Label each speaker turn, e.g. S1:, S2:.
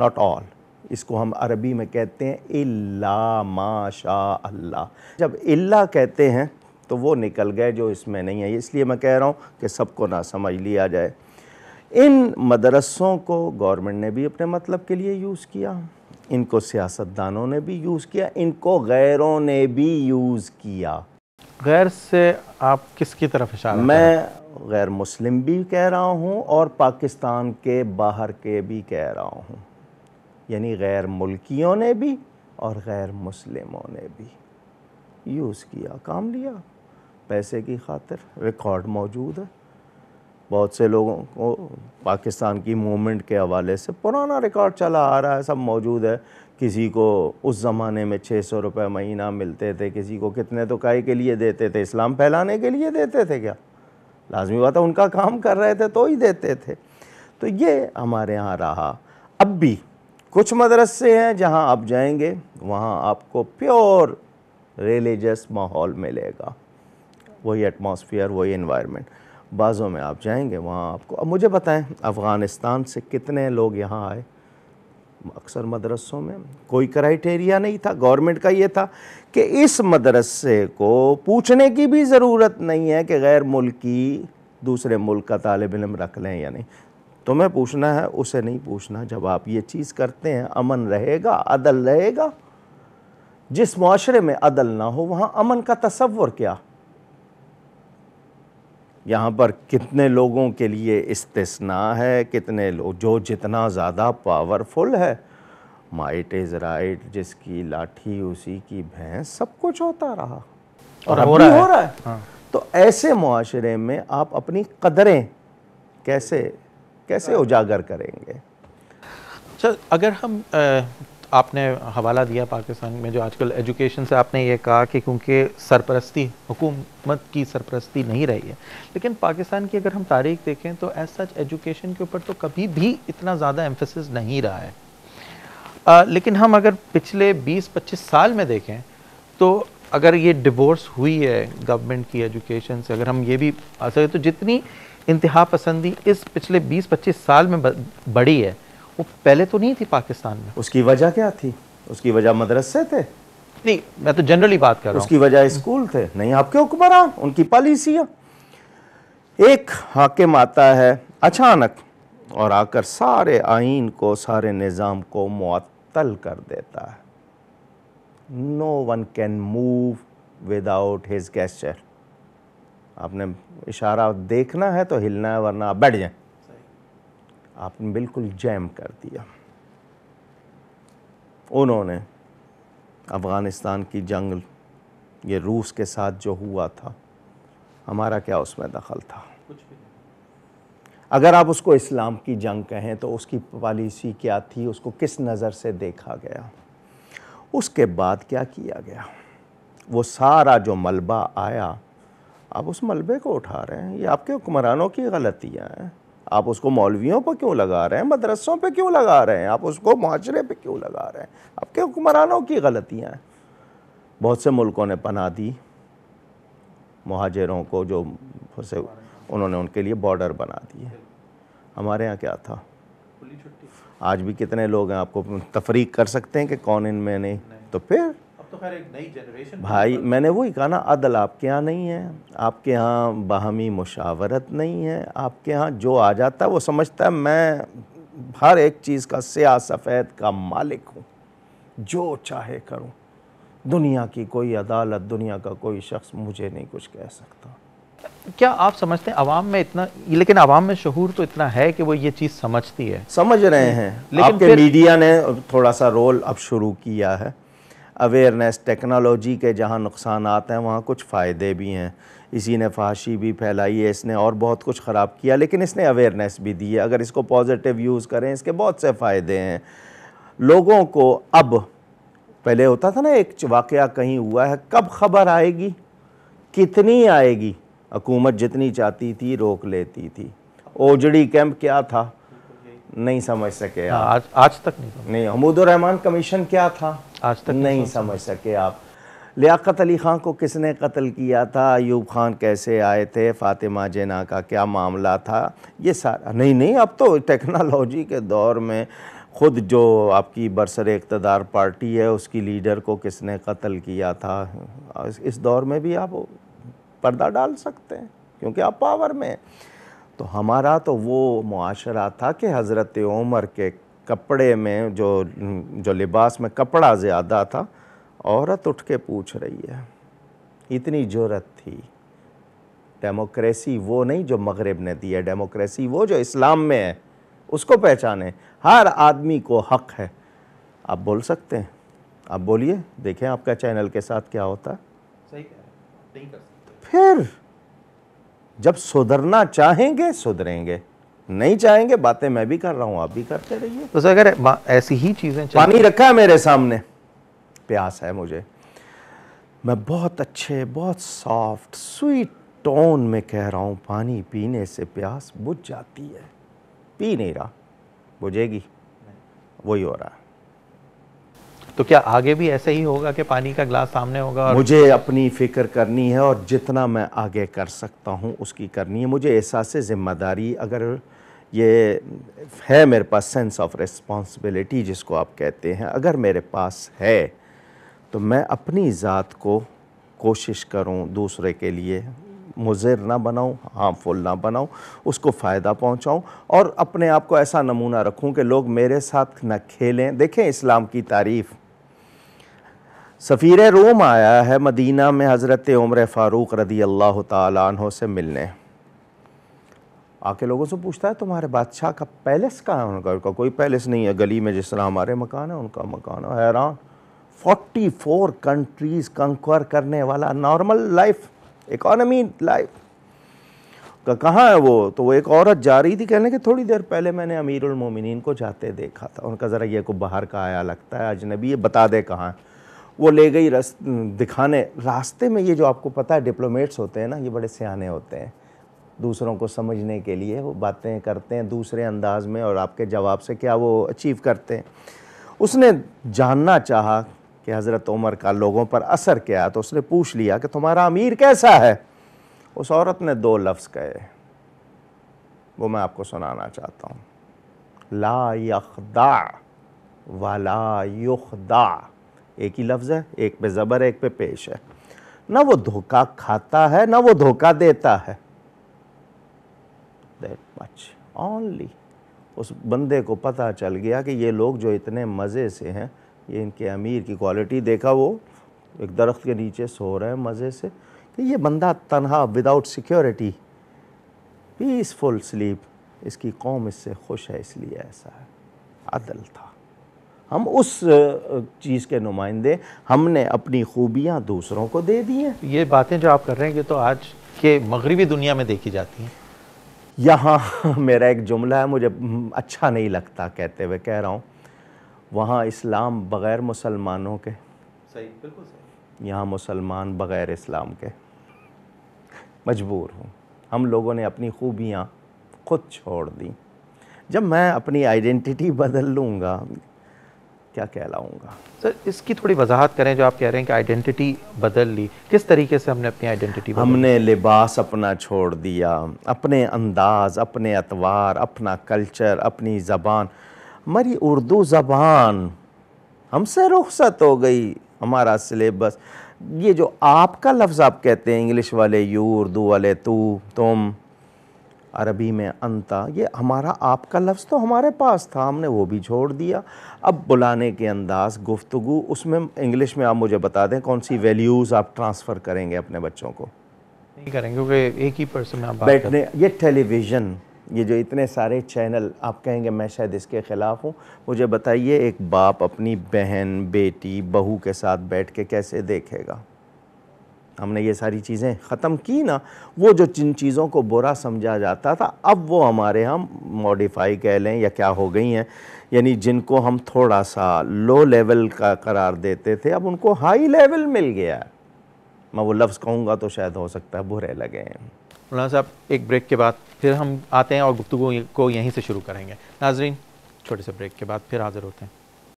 S1: Not all इसको हम अरबी में कहते हैं इल्ला माशा अल्लाह जब इल्ला कहते हैं तो वो निकल गए जो इसमें नहीं है इसलिए मैं कह रहा हूँ कि सबको ना समझ लिया जाए इन मदरसों को गवर्नमेंट ने भी अपने मतलब के लिए यूज़ किया इनको सियासतदानों ने भी यूज़ किया इनको गैरों ने भी यूज़ किया
S2: गैर से आप किसकी तरफ इशारा मैं
S1: गैर मुस्लिम भी कह रहा हूँ और पाकिस्तान के बाहर के भी कह रहा हूँ यानी गैर मुल्कियों ने भी और गैर मुस्लिमों ने भी यूज़ किया काम लिया पैसे की खातिर रिकॉर्ड मौजूद है बहुत से लोगों को पाकिस्तान की मूवमेंट के हवाले से पुराना रिकॉर्ड चला आ रहा है सब मौजूद है किसी को उस ज़माने में छः सौ रुपये महीना मिलते थे किसी को कितने तो काय के लिए देते थे इस्लाम फैलाने के लिए देते थे क्या लाजमी बात है उनका काम कर रहे थे तो ही देते थे तो ये हमारे यहाँ रहा अब भी कुछ मदरसे हैं जहां आप जाएंगे वहां आपको प्योर रिलीजस माहौल मिलेगा वही एटमॉस्फेयर वही इन्वायरमेंट बाज़ों में आप जाएंगे वहाँ आपको अब मुझे बताएं अफ़गानिस्तान से कितने लोग यहाँ आए अक्सर मदरसों में कोई क्राइटेरिया नहीं था गवर्नमेंट का ये था कि इस मदरसे को पूछने की भी ज़रूरत नहीं है कि गैर मुल्की दूसरे मुल्क का तालब इलम रख लें या नहीं तुम्हें पूछना है उसे नहीं पूछना जब आप ये चीज़ करते हैं अमन रहेगा अदल रहेगा जिस माशरे में अदल ना हो वहाँ अमन का तस्वुर क्या यहाँ पर कितने लोगों के लिए इस्तना है कितने लोग जो जितना ज़्यादा पावरफुल है माइट इज़ राइट जिसकी लाठी उसी की भैंस सब कुछ होता रहा और हो रहा है, हो रहा है। हाँ। तो ऐसे माशरे में आप अपनी कदरें कैसे कैसे उजागर करेंगे
S2: सर अगर हम आपने हवाला दिया पाकिस्तान में जो आजकल एजुकेशन से आपने ये कहा कि क्योंकि सरपरस्ती हुकूमत की सरपरस्ती नहीं रही है लेकिन पाकिस्तान की अगर हम तारीख देखें तो एज सच एजुकेशन के ऊपर तो कभी भी इतना ज़्यादा एम्फोसिस नहीं रहा है आ, लेकिन हम अगर पिछले 20-25 साल में देखें तो अगर ये डिवोर्स हुई है गवर्नमेंट की एजुकेशन से अगर हम ये भी आ सकें तो जितनी इंतहा पसंदी इस पिछले 20-25 साल में बढ़ी है वो पहले
S1: तो नहीं थी पाकिस्तान में उसकी वजह क्या थी उसकी वजह मदरसे थे नहीं मैं तो जनरली बात कर रहा हूँ उसकी वजह स्कूल थे नहीं आपके हुक्मरान उनकी पॉलिसियाँ एक हाकिम आता है अचानक और आकर सारे आइन को सारे निज़ाम को मअतल कर देता है no one can move without his gesture आपने इशारा देखना है तो हिलना है वरना आप बैठ जाए आपने बिल्कुल जैम कर दिया उन्होंने अफ़गानिस्तान की जंग ये रूस के साथ जो हुआ था हमारा क्या उसमें दखल था अगर आप उसको इस्लाम की जंग कहें तो उसकी पॉलिसी क्या थी उसको किस नज़र से देखा गया उसके बाद क्या किया गया वो सारा जो मलबा आया आप उस मलबे को उठा रहे हैं ये आपके हुक्मरानों की गलतियाँ हैं आप उसको मौलवियों पर क्यों लगा रहे हैं मदरसों पर क्यों लगा रहे हैं आप उसको माशरे पर क्यों लगा रहे हैं आपके हुक्मरानों की गलतियाँ हैं बहुत से मुल्कों ने पना दी महाजरों को जो फंसे उन्होंने उनके लिए बॉर्डर बना दिए हमारे यहाँ क्या था आज भी कितने लोग हैं आपको तफरीक कर सकते हैं कि कौन इनमें नहीं, नहीं। तो फिर
S2: तो खैर एक नई जनरेशन
S1: भाई मैंने वही कहा ना अदल आपके यहाँ नहीं है आपके यहाँ बाहमी मुशावरत नहीं है आपके यहाँ जो आ जाता है वो समझता है मैं हर एक चीज़ का स्या सफ़ेद का मालिक हूँ जो चाहे करूँ दुनिया की कोई अदालत दुनिया का कोई शख्स मुझे नहीं कुछ कह सकता
S2: क्या आप समझते हैं आवाम में इतना लेकिन आवाम में शहूर तो इतना है कि वो ये चीज़ समझती है समझ रहे हैं लेकिन आपके मीडिया
S1: ने थोड़ा सा रोल अब शुरू किया है अवेयरनेस टेक्नोलॉजी के जहाँ नुकसान हैं वहाँ कुछ फ़ायदे भी हैं इसी ने फाशी भी फैलाई है इसने और बहुत कुछ ख़राब किया लेकिन इसने अवेयरनेस भी दी है अगर इसको पॉजिटिव यूज़ करें इसके बहुत से फ़ायदे हैं लोगों को अब पहले होता था ना एक वाक़ कहीं हुआ है कब खबर आएगी कितनी आएगी हकूमत जितनी चाहती थी रोक लेती थी ओजड़ी कैंप क्या था नहीं समझ सके हाँ, आप आज आज तक नहीं नहीं हमूदुररहमान कमीशन क्या था आज तक नहीं समझ सके आप लियाकत अली ख़ान को किसने कत्ल किया था अयूब ख़ान कैसे आए थे फ़ातिमा जेना का क्या मामला था ये सारा नहीं नहीं अब तो टेक्नोलॉजी के दौर में ख़ुद जो आपकी बरसर इकतदार पार्टी है उसकी लीडर को किसने कत्ल किया था इस दौर में भी आप पर्दा डाल सकते हैं क्योंकि आप पावर में तो हमारा तो वो मुआरा था कि हज़रत उमर के कपड़े में जो जो लिबास में कपड़ा ज़्यादा था औरत उठ के पूछ रही है इतनी जरूरत थी डेमोक्रेसी वो नहीं जो मगरब ने दी है डेमोक्रेसी वो जो इस्लाम में है उसको पहचाने हर आदमी को हक है आप बोल सकते हैं आप बोलिए देखें आपका चैनल के साथ क्या होता है
S2: सही कह रहे हैं
S1: कर फिर जब सुधरना चाहेंगे सुधरेंगे नहीं चाहेंगे बातें मैं भी कर रहा हूँ आप भी करते रहिए तो सर अगर ऐसी ही चीज़ें पानी रखा है मेरे सामने प्यास है मुझे मैं बहुत अच्छे बहुत सॉफ्ट स्वीट टोन में कह रहा हूँ पानी पीने से प्यास बुझ जाती है पी नहीं रहा बुझेगी वही हो रहा है तो क्या आगे भी ऐसे ही होगा कि पानी का ग्लास सामने होगा और मुझे अपनी फ़िक्र करनी है और जितना मैं आगे कर सकता हूँ उसकी करनी है मुझे एहसास ज़िम्मेदारी अगर ये है मेरे पास सेंस ऑफ रिस्पॉन्सिबिलिटी जिसको आप कहते हैं अगर मेरे पास है तो मैं अपनी ज़ात को कोशिश करूँ दूसरे के लिए मुजर ना बनाऊँ हार्मफुल ना बनाऊँ उसको फ़ायदा पहुँचाऊँ और अपने आप को ऐसा नमूना रखूँ कि लोग मेरे साथ न खेलें देखें इस्लाम की तारीफ़ सफ़ीर रोम आया है मदीना में हज़रत उम्र फ़ारूक रदी अल्लाह तहों से मिलने आके लोगों से पूछता है तुम्हारे बादशाह का पैलेस कहाँ है उनका उनका कोई पैलेस नहीं है गली में जिस तरह हमारे मकान है उनका मकान है हैरान 44 कंट्रीज़ कंक्वर करने वाला नॉर्मल लाइफ इकॉनमी लाइफ का कहाँ है वो तो वो एक औरत जा रही थी कहने कि थोड़ी देर पहले मैंने अमीरुलमोमिन को जाते देखा था उनका ज़रा ये को बाहर का आया लगता है अजनबी ये बता दे कहाँ है वो ले गई रस दिखाने रास्ते में ये जो आपको पता है डिप्लोमेट्स होते हैं ना ये बड़े सियाने होते हैं दूसरों को समझने के लिए वो बातें करते हैं दूसरे अंदाज में और आपके जवाब से क्या वो अचीव करते हैं उसने जानना चाहा कि हज़रत उमर का लोगों पर असर क्या तो उसने पूछ लिया कि तुम्हारा अमीर कैसा है उस औरत ने दो लफ्ज़ कहे वो मैं आपको सुनाना चाहता हूँ ला यखदा वाला युखदा एक ही लफ्ज़ है एक पे ज़बर है एक पे पेश है ना वो धोखा खाता है ना वो धोखा देता है दैट मच ओनली उस बंदे को पता चल गया कि ये लोग जो इतने मज़े से हैं ये इनके अमीर की क्वालिटी देखा वो एक दरख्त के नीचे सो रहे हैं मज़े से कि ये बंदा तनहा विदाउट सिक्योरिटी पीसफुल स्लीप इसकी कौम इससे खुश है इसलिए ऐसा है अदल था हम उस चीज़ के नुमाइंदे हमने अपनी खूबियाँ दूसरों को दे दी हैं ये बातें जो आप कर रहे हैं ये तो आज के मगरबी दुनिया में देखी जाती हैं यहाँ मेरा एक जुमला है मुझे अच्छा नहीं लगता कहते हुए कह रहा हूँ वहाँ इस्लाम बग़ैर मुसलमानों के सही बिल्कुल सही यहाँ मुसलमान बग़ैर इस्लाम के मजबूर हूँ हम लोगों ने अपनी खूबियाँ खुद छोड़ दी जब मैं अपनी आइडेंटिटी बदल लूँगा क्या कहलाऊंगा
S2: सर इसकी थोड़ी वजाहत करें जो आप कह रहे हैं कि आइडेंटिटी बदल ली किस तरीके से हमने अपनी आइडेंटिटी हमने
S1: लिबास अपना छोड़ दिया अपने अंदाज अपने अतवार अपना कल्चर अपनी ज़बान हमारी उर्दू ज़बान हमसे रुखसत हो गई हमारा सिलेबस ये जो आपका लफ्ज़ आप कहते हैं इंग्लिश वाले यू उर्दू वाले तू तुम अरबी में अंता ये हमारा आपका लफ्ज़ तो हमारे पास था हमने वो भी छोड़ दिया अब बुलाने के अंदाज गुफ्तु उसमें इंग्लिश में आप मुझे बता दें कौन सी वैल्यूज़ आप ट्रांसफ़र करेंगे अपने बच्चों को
S2: नहीं करेंगे क्योंकि एक ही पर्सन में आप बैठने
S1: ये टेलीविज़न ये जो इतने सारे चैनल आप कहेंगे मैं शायद इसके ख़िलाफ़ हूँ मुझे बताइए एक बाप अपनी बहन बेटी बहू के साथ बैठ के कैसे देखेगा हमने ये सारी चीज़ें ख़त्म की ना वो जो जिन चीज़ों को बुरा समझा जाता था अब वो हमारे हम मॉडिफाई कह लें या क्या हो गई हैं यानी जिनको हम थोड़ा सा लो लेवल का करार देते थे अब उनको हाई लेवल मिल गया मैं वो लफ्ज़ कहूँगा तो शायद हो सकता है बुरे लगे हैं
S2: मौलाना साहब एक ब्रेक के बाद फिर हम आते हैं और गुफ्तु को यहीं से शुरू करेंगे नाजरीन छोटे से ब्रेक के बाद फिर हाज़िर होते हैं